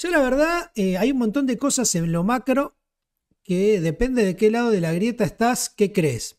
Yo la verdad, eh, hay un montón de cosas en lo macro que depende de qué lado de la grieta estás, qué crees.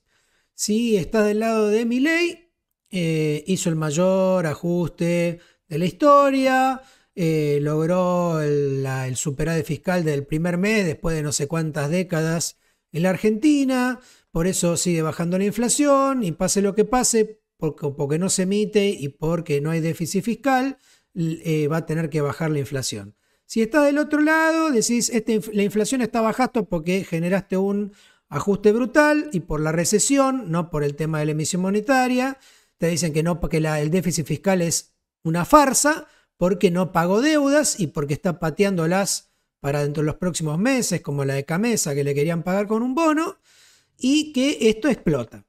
Si estás del lado de mi ley, eh, hizo el mayor ajuste de la historia, eh, logró el, superávit fiscal del primer mes después de no sé cuántas décadas en la Argentina, por eso sigue bajando la inflación y pase lo que pase, porque, porque no se emite y porque no hay déficit fiscal, va a tener que bajar la inflación. Si estás del otro lado, decís, este, la inflación está bajando porque generaste un ajuste brutal y por la recesión, no por el tema de la emisión monetaria. Te dicen que no, porque el déficit fiscal es una farsa, porque no pagó deudas y porque está pateándolas para dentro de los próximos meses, como la de Camesa, que le querían pagar con un bono, y que esto explota.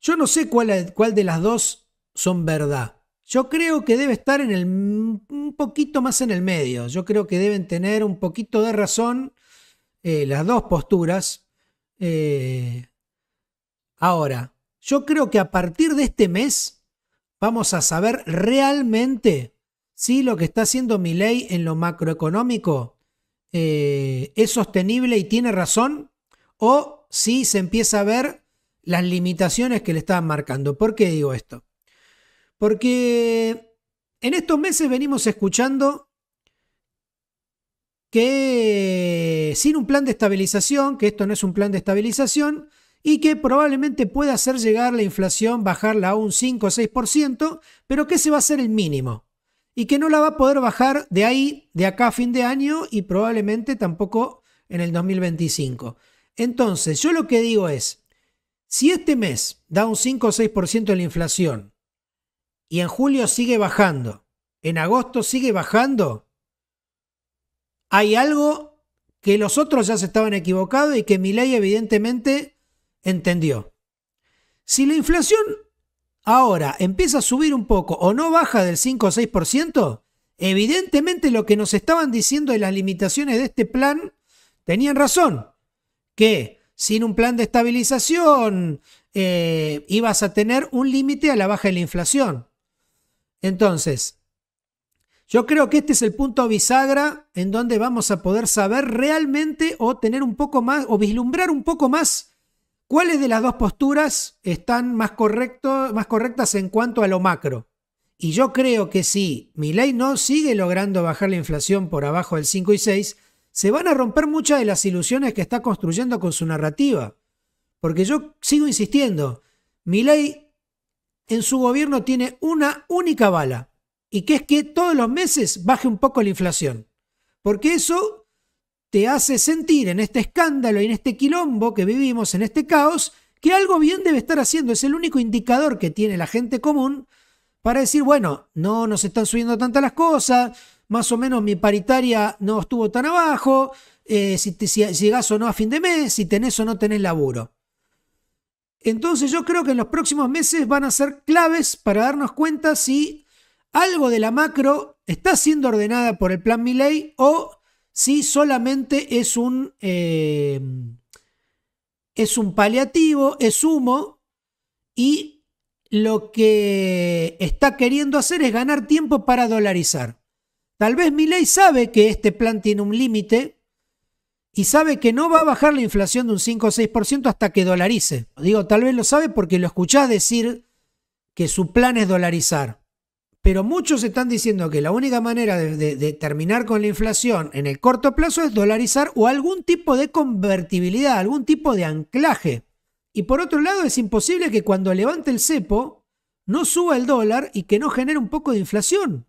Yo no sé cuál de las dos son verdad. Yo creo que debe estar en un poquito más en el medio. Yo creo que deben tener un poquito de razón eh, las dos posturas. Eh, ahora, yo creo que a partir de este mes vamos a saber realmente si lo que está haciendo ley en lo macroeconómico eh, es sostenible y tiene razón o si se empieza a ver las limitaciones que le estaban marcando. ¿Por qué digo esto? Porque en estos meses venimos escuchando que sin un plan de estabilización, que esto no es un plan de estabilización, y que probablemente pueda hacer llegar la inflación, bajarla a un 5 o 6%, pero que ese va a ser el mínimo. Y que no la va a poder bajar de ahí, de acá a fin de año y probablemente tampoco en el 2025. Entonces, yo lo que digo es, si este mes da un 5 o 6% de la inflación y en julio sigue bajando, en agosto sigue bajando, hay algo que los otros ya se estaban equivocados y que ley evidentemente entendió. Si la inflación ahora empieza a subir un poco o no baja del 5 o 6%, evidentemente lo que nos estaban diciendo de las limitaciones de este plan tenían razón, que sin un plan de estabilización eh, ibas a tener un límite a la baja de la inflación. Entonces, yo creo que este es el punto bisagra en donde vamos a poder saber realmente o tener un poco más o vislumbrar un poco más cuáles de las dos posturas están más, más correctas en cuanto a lo macro. Y yo creo que si Milei no sigue logrando bajar la inflación por abajo del 5 y 6, se van a romper muchas de las ilusiones que está construyendo con su narrativa. Porque yo sigo insistiendo, ley en su gobierno tiene una única bala, y que es que todos los meses baje un poco la inflación, porque eso te hace sentir en este escándalo y en este quilombo que vivimos, en este caos, que algo bien debe estar haciendo, es el único indicador que tiene la gente común para decir, bueno, no nos están subiendo tantas las cosas, más o menos mi paritaria no estuvo tan abajo, eh, si, llegas si llegás o no a fin de mes, si tenés o no tenés laburo. Entonces yo creo que en los próximos meses van a ser claves para darnos cuenta si algo de la macro está siendo ordenada por el plan Milley o si solamente es un, eh, es un paliativo, es humo y lo que está queriendo hacer es ganar tiempo para dolarizar. Tal vez Milley sabe que este plan tiene un límite y sabe que no va a bajar la inflación de un 5 o 6% hasta que dolarice. Digo, tal vez lo sabe porque lo escuchás decir que su plan es dolarizar. Pero muchos están diciendo que la única manera de, terminar con la inflación en el corto plazo es dolarizar o algún tipo de convertibilidad, algún tipo de anclaje. Y por otro lado, es imposible que cuando levante el cepo no suba el dólar y que no genere un poco de inflación.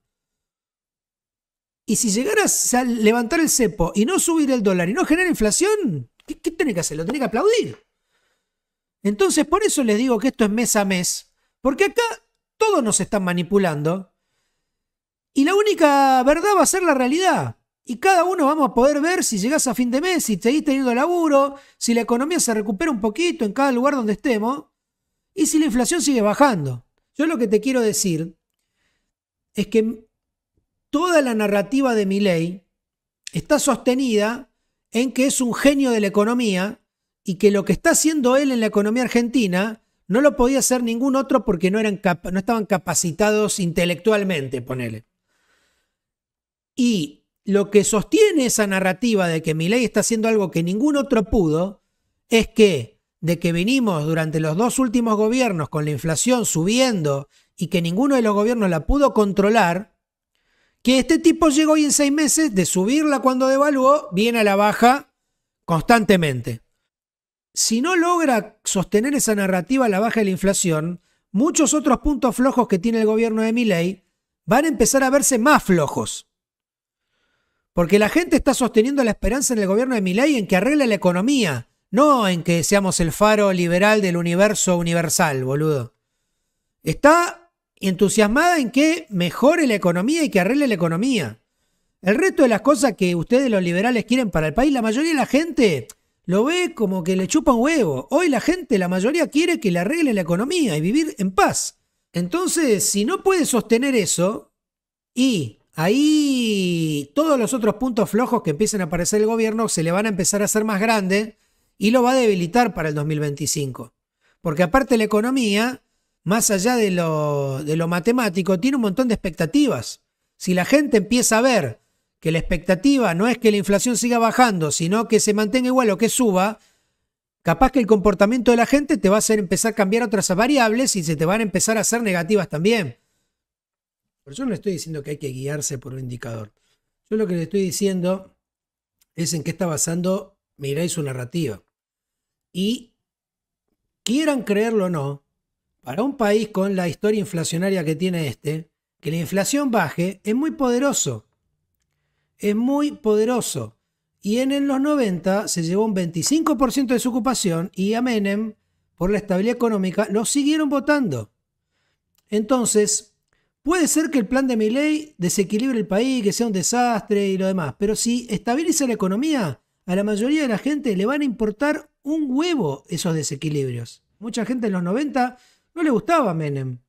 Y si llegaras a levantar el cepo y no subir el dólar y no generar inflación, ¿qué, qué que hacer? Lo tenés que aplaudir. Entonces, por eso les digo que esto es mes a mes, porque acá todos nos están manipulando y la única verdad va a ser la realidad. Y cada uno vamos a poder ver si llegas a fin de mes, si seguís teniendo laburo, si la economía se recupera un poquito en cada lugar donde estemos y si la inflación sigue bajando. Yo lo que te quiero decir es que toda la narrativa de Milley está sostenida en que es un genio de la economía y que lo que está haciendo él en la economía argentina no lo podía hacer ningún otro porque no, eran no estaban capacitados intelectualmente, ponele. Y lo que sostiene esa narrativa de que Milei está haciendo algo que ningún otro pudo es que de que vinimos durante los dos últimos gobiernos con la inflación subiendo y que ninguno de los gobiernos la pudo controlar, que este tipo llegó y en seis meses de subirla cuando devaluó, viene a la baja constantemente. Si no logra sostener esa narrativa a la baja de la inflación, muchos otros puntos flojos que tiene el gobierno de Milei van a empezar a verse más flojos. Porque la gente está sosteniendo la esperanza en el gobierno de Milei en que arregle la economía, no en que seamos el faro liberal del universo universal, boludo. Está entusiasmada en que mejore la economía y que arregle la economía. El resto de las cosas que ustedes los liberales quieren para el país, la mayoría de la gente lo ve como que le chupa un huevo. Hoy la gente, la mayoría quiere que le arregle la economía y vivir en paz. Entonces, si no puede sostener eso, y ahí todos los otros puntos flojos que empiecen a aparecer el gobierno se le van a empezar a hacer más grandes y lo va a debilitar para el 2025. Porque aparte la economía más allá de lo, matemático, tiene un montón de expectativas. Si la gente empieza a ver que la expectativa no es que la inflación siga bajando, sino que se mantenga igual o que suba, capaz que el comportamiento de la gente te va a hacer empezar a cambiar otras variables y se te van a empezar a hacer negativas también. Pero yo no estoy diciendo que hay que guiarse por un indicador. Yo lo que le estoy diciendo es en qué está basando miráis su narrativa. Y quieran creerlo o no, para un país con la historia inflacionaria que tiene este, que la inflación baje es muy poderoso. Es muy poderoso. Y en los 90 se llevó un 25% de su ocupación y a Menem, por la estabilidad económica, lo siguieron votando. Entonces, puede ser que el plan de ley desequilibre el país, que sea un desastre y lo demás, pero si estabiliza la economía, a la mayoría de la gente le van a importar un huevo esos desequilibrios. Mucha gente en los 90 no le gustaba Menem.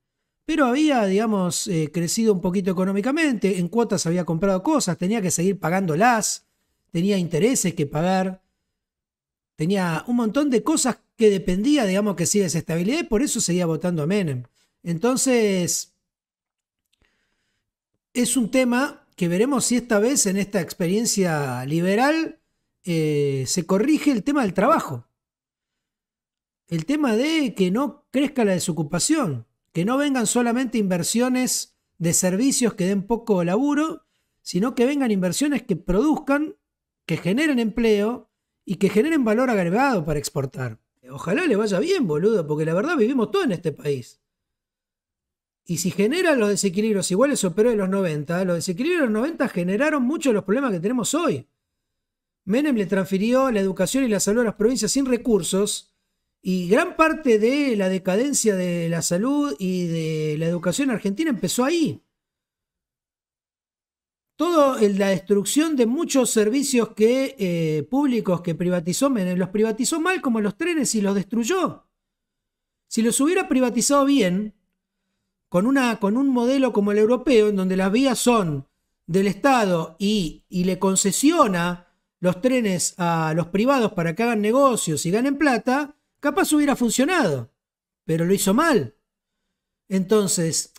Pero había, digamos, eh, crecido un poquito económicamente, en cuotas había comprado cosas, tenía que seguir pagándolas, tenía intereses que pagar, tenía un montón de cosas que dependía, digamos, que sí de esa estabilidad y por eso seguía votando a Menem. Entonces, es un tema que veremos si esta vez en esta experiencia liberal eh, se corrige el tema del trabajo el tema de que no crezca la desocupación, que no vengan solamente inversiones de servicios que den poco laburo, sino que vengan inversiones que produzcan, que generen empleo y que generen valor agregado para exportar. Ojalá le vaya bien, boludo, porque la verdad vivimos todo en este país. Y si generan los desequilibrios iguales o peores de los 90, los desequilibrios de los 90 generaron muchos de los problemas que tenemos hoy. Menem le transfirió la educación y la salud a las provincias sin recursos y gran parte de la decadencia de la salud y de la educación argentina empezó ahí. Todo la destrucción de muchos servicios que, eh, públicos que privatizó, los privatizó mal como los trenes y los destruyó. Si los hubiera privatizado bien, con, una, con un modelo como el europeo, en donde las vías son del Estado y, y le concesiona los trenes a los privados para que hagan negocios y ganen plata, Capaz hubiera funcionado, pero lo hizo mal. Entonces,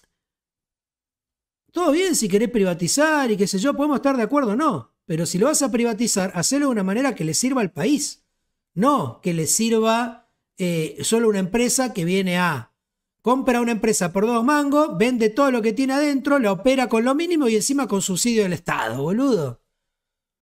todo bien si querés privatizar y qué sé yo, podemos estar de acuerdo o no, pero si lo vas a privatizar, hacelo de una manera que le sirva al país, no que le sirva eh, solo una empresa que viene a compra una empresa por dos mangos, vende todo lo que tiene adentro, la opera con lo mínimo y encima con subsidio del Estado, boludo.